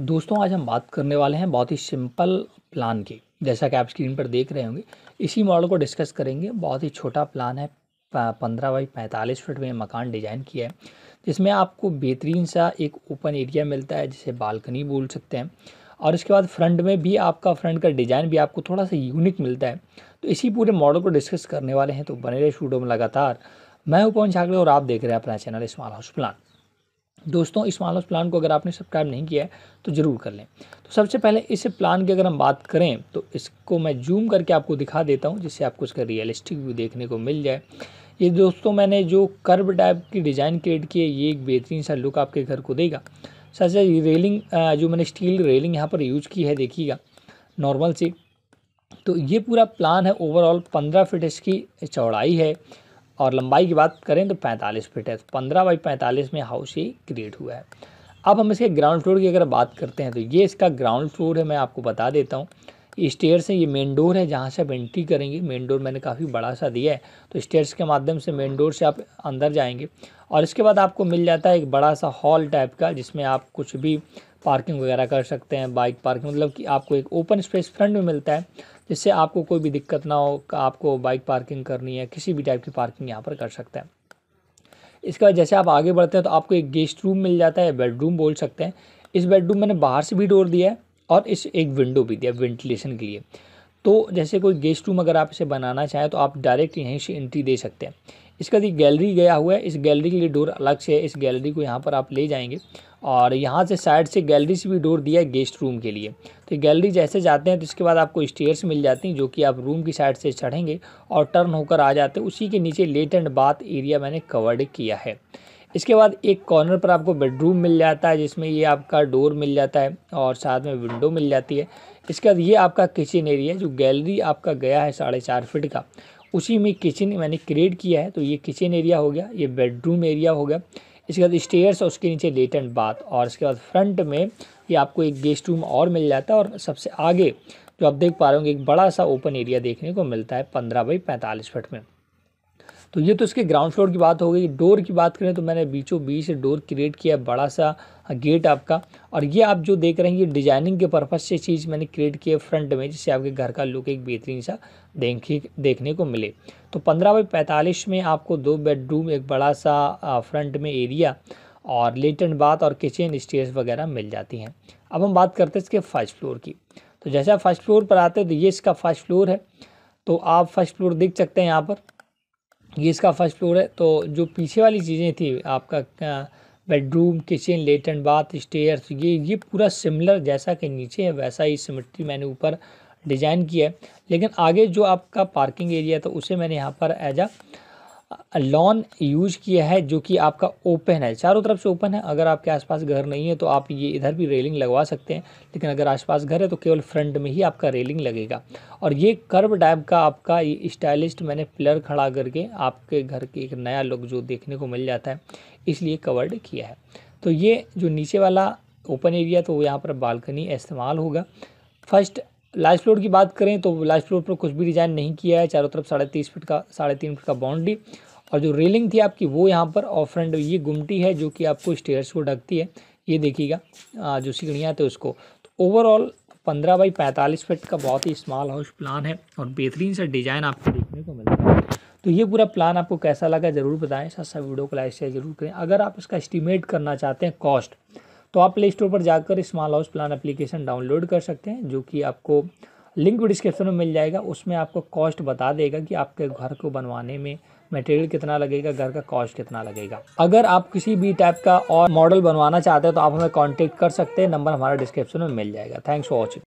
दोस्तों आज हम बात करने वाले हैं बहुत ही सिंपल प्लान की जैसा कि आप स्क्रीन पर देख रहे होंगे इसी मॉडल को डिस्कस करेंगे बहुत ही छोटा प्लान है पंद्रह बाई पैंतालीस फिट में मकान डिज़ाइन किया है जिसमें आपको बेहतरीन सा एक ओपन एरिया मिलता है जिसे बालकनी बोल सकते हैं और इसके बाद फ्रंट में भी आपका फ्रंट का डिज़ाइन भी आपको थोड़ा सा यूनिक मिलता है तो इसी पूरे मॉडल को डिस्कस करने वाले हैं तो बने रहे स्टूडियो में लगातार मैं उपवन छागड़े और आप देख रहे हैं अपना चैनल स्मॉल हाउस प्लान दोस्तों इस हाउस प्लान को अगर आपने सब्सक्राइब नहीं किया है तो ज़रूर कर लें तो सबसे पहले इस प्लान की अगर हम बात करें तो इसको मैं जूम करके आपको दिखा देता हूँ जिससे आपको इसका रियलिस्टिक व्यू देखने को मिल जाए ये दोस्तों मैंने जो कर्व टाइप की डिज़ाइन क्रिएट की है ये एक बेहतरीन सा लुक आपके घर को देगा सच ये रेलिंग जो मैंने स्टील रेलिंग यहाँ पर यूज की है देखिएगा नॉर्मल सी तो ये पूरा प्लान है ओवरऑल पंद्रह फिट इसकी चौड़ाई है और लंबाई की बात करें तो 45 फीट है तो पंद्रह बाई पैंतालीस में हाउस ही क्रिएट हुआ है अब हम इसके ग्राउंड फ्लोर की अगर बात करते हैं तो ये इसका ग्राउंड फ्लोर है मैं आपको बता देता हूँ स्टेयर से ये मेन डोर है जहाँ से आप एंट्री करेंगे मेन डोर मैंने काफ़ी बड़ा सा दिया है तो स्टेयर्स के माध्यम से मेन डोर से आप अंदर जाएंगे और इसके बाद आपको मिल जाता है एक बड़ा सा हॉल टाइप का जिसमें आप कुछ भी पार्किंग वगैरह कर सकते हैं बाइक पार्किंग मतलब कि आपको एक ओपन स्पेस फ्रंट में मिलता है जिससे आपको कोई भी दिक्कत ना हो आपको बाइक पार्किंग करनी है किसी भी टाइप की पार्किंग यहाँ पर कर सकते हैं इसके बाद जैसे आप आगे बढ़ते हैं तो आपको एक गेस्ट रूम मिल जाता है बेडरूम बोल सकते हैं इस बेडरूम मैंने बाहर से भी डोर दिया है और इस एक विंडो भी दिया वेंटिलेशन के लिए तो जैसे कोई गेस्ट रूम अगर आप इसे बनाना चाहें तो आप डायरेक्ट यहीं से एंट्री दे सकते हैं इसका बाद गैलरी गया हुआ है इस गैलरी के लिए डोर अलग से है इस गैलरी को यहाँ पर आप ले जाएंगे और यहाँ से साइड से गैलरी से भी डोर दिया है गेस्ट रूम के लिए तो गैलरी जैसे जाते हैं तो इसके बाद आपको स्टेयर्स मिल जाती हैं जो कि आप रूम की साइड से चढ़ेंगे और टर्न होकर आ जाते हैं उसी के नीचे लेट एंड बाथ एरिया मैंने कवर्ड किया है इसके बाद एक कॉर्नर पर आपको बेडरूम मिल जाता है जिसमें ये आपका डोर मिल जाता है और साथ में विंडो मिल जाती है इसके बाद ये आपका किचन एरिया जो गैलरी आपका गया है साढ़े चार फिट का उसी में किचन मैंने क्रिएट किया है तो ये किचन एरिया हो गया ये बेडरूम एरिया हो गया इसके बाद स्टेयर्स और उसके नीचे लेट एंड बाथ और इसके बाद फ्रंट में ये आपको एक गेस्ट रूम और मिल जाता है और सबसे आगे जो आप देख पा रहे होंगे एक बड़ा सा ओपन एरिया देखने को मिलता है पंद्रह बाई पैंतालीस फट में तो ये तो इसके ग्राउंड फ्लोर की बात हो गई डोर की बात करें तो मैंने बीचों बीच डोर क्रिएट किया बड़ा सा गेट हाँ, आपका और ये आप जो देख रहे हैं ये डिजाइनिंग के पर्पज़ से चीज़ मैंने क्रिएट किया फ्रंट में जिससे आपके घर का लुक एक बेहतरीन सा देखी देखने को मिले तो पंद्रह बाई पैंतालीस में आपको दो बेडरूम एक बड़ा सा फ्रंट में एरिया और लेटन बाथ और किचन स्टेयर्स वगैरह मिल जाती हैं अब हम बात करते हैं इसके फर्स्ट फ्लोर की तो जैसे आप फर्स्ट फ्लोर पर आते हैं तो ये इसका फर्स्ट फ्लोर है तो आप फर्स्ट फ्लोर देख सकते हैं यहाँ पर ये इसका फर्स्ट फ्लोर है तो जो पीछे वाली चीज़ें थी आपका bedroom kitchen latrine bath stairs ये ये पूरा सिमिलर जैसा कि नीचे है वैसा ही सिमेट्री मैंने ऊपर डिज़ाइन किया है लेकिन आगे जो आपका पार्किंग एरिया था उसे मैंने यहाँ पर एज आ लॉन यूज किया है जो कि आपका ओपन है चारों तरफ से ओपन है अगर आपके आसपास घर नहीं है तो आप ये इधर भी रेलिंग लगवा सकते हैं लेकिन अगर आसपास घर है तो केवल फ्रंट में ही आपका रेलिंग लगेगा और ये कर्व टाइप का आपका ये स्टाइलिस्ट मैंने पिलर खड़ा करके आपके घर के एक नया लुक जो देखने को मिल जाता है इसलिए कवर्ड किया है तो ये जो नीचे वाला ओपन एरिया तो यहाँ पर बालकनी इस्तेमाल होगा फर्स्ट लास्ट फ्लोर की बात करें तो लास्ट फ्लोर पर कुछ भी डिज़ाइन नहीं किया है चारों तरफ साढ़े तीस फिट का साढ़े तीन फिट का बाउंड्री और जो रेलिंग थी आपकी वो यहाँ पर ऑफ फ्रंट ये गुमटी है जो कि आपको स्टेयर्स को ढकती है ये देखिएगा जो सीढ़ियाँ थे उसको तो ओवरऑल पंद्रह बाई पैंतालीस फिट का बहुत ही स्मॉल हाउस प्लान है और बेहतरीन सा डिज़ाइन आपको देखने को मिलता है तो ये पूरा प्लान आपको कैसा लगा ज़रूर बताएं साथ साथ वीडियो को लाइक शेयर जरूर करें अगर आप इसका एस्टिमेट करना चाहते हैं कॉस्ट तो आप प्ले स्टोर पर जाकर small house plan application download कर सकते हैं जो कि आपको लिंक डिस्क्रिप्शन में मिल जाएगा उसमें आपको कॉस्ट बता देगा कि आपके घर को बनवाने में मटेरियल कितना लगेगा घर का कॉस्ट कितना लगेगा अगर आप किसी भी टाइप का और मॉडल बनवाना चाहते हैं तो आप हमें कॉन्टेक्ट कर सकते हैं नंबर हमारा डिस्क्रिप्शन में मिल जाएगा थैंक्स फॉर वॉचिंग